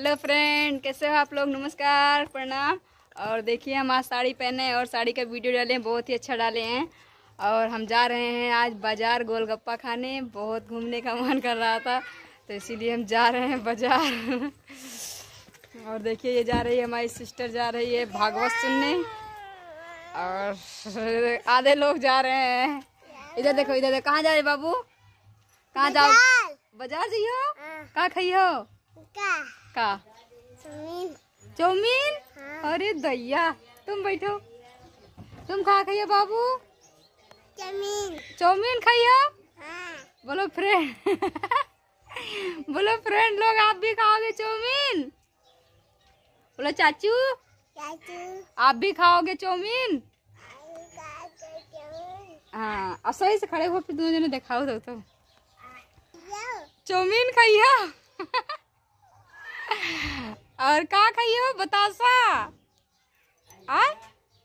Hello friend कैसे हो आप लोग नमस्कार प्रणाम और देखिए हम आज साड़ी पहने और साड़ी का वीडियो डाले बहुत ही अच्छा डाले हैं और हम जा रहे हैं आज बाज़ार गोलगप्पा खाने बहुत घूमने का मन कर रहा था तो इसीलिए हम जा रहे हैं बाज़ार और देखिए ये जा रही है हमारी सिस्टर जा रही है भागवत सुनने और आधे लोग जा रहे हैं इधर देखो इधर देखो कहाँ जा रहे बाबू कहाँ जाओ बाजार हाँ। हो कहाँ हो का चौमीन चौमीन हाँ। अरे दैया तुम बैठो तुम खा खाइयो बाबू चौमीन चौमीन खाइयो हाँ। बोलो फ्रेंड बोलो फ्रेंड लोग आप भी खाओगे चौमीन बोलो चाचू चाचू आप भी खाओगे चौमीन हाँ सही से खड़े हो फिर दोनों जने दिखाओ दो तो, तो। चौमीन खाइया और कहा खाइए हो बतासा आ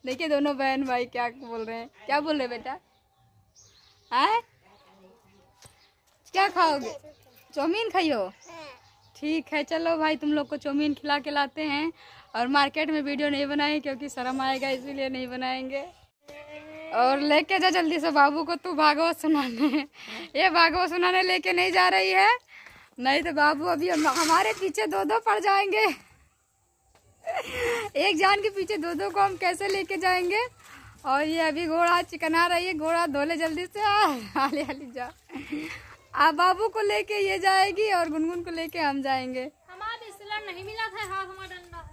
देखिए दोनों बहन भाई क्या बोल रहे हैं क्या बोल रहे बेटा आ क्या खाओगे चाउमीन खाइयो ठीक है चलो भाई तुम लोग को चौमीन खिला के लाते हैं और मार्केट में वीडियो नहीं बनाए क्योंकि शर्म आएगा इसीलिए नहीं बनाएंगे और लेके जा जल्दी से बाबू को तू भागवत सुनाने ये भागवत सुनाने लेके नहीं जा रही है नहीं तो बाबू अभी हम हमारे पीछे दो दो पड़ जाएंगे एक जान के पीछे दो दो को हम कैसे लेके जाएंगे और ये अभी घोड़ा चिकना रही है घोड़ा धोले जल्दी से हाली हाली जा आप बाबू को लेके ये जाएगी और गुनगुन को लेके हम जाएंगे हमारे नहीं मिला था हाँ, हमारा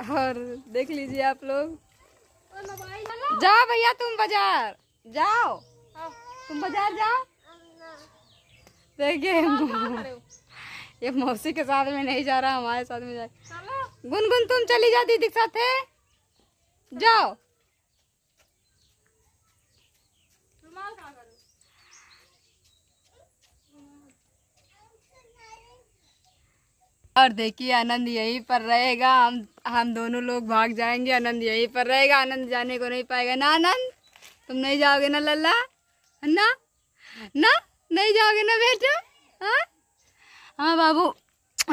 है और देख लीजिए आप लोग जाओ भैया तुम बाजार जाओ हाँ। तुम बाजार जाओ देखिए ये मौसी के साथ में नहीं जा रहा हमारे साथ में जा गुनगुन तुम चली जा दीदी के साथ जाओ और देखिए आनंद यहीं पर रहेगा हम हम दोनों लोग भाग जाएंगे आनंद यहीं पर रहेगा आनंद जाने को नहीं पाएगा ना आनंद तुम नहीं जाओगे ना लल्ला ना ना नहीं जाओगे ना बेटा हाँ हाँ बाबू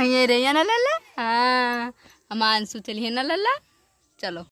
ये रही ना लल्ला हाँ हम आंसू चलिए ना लल्ला चलो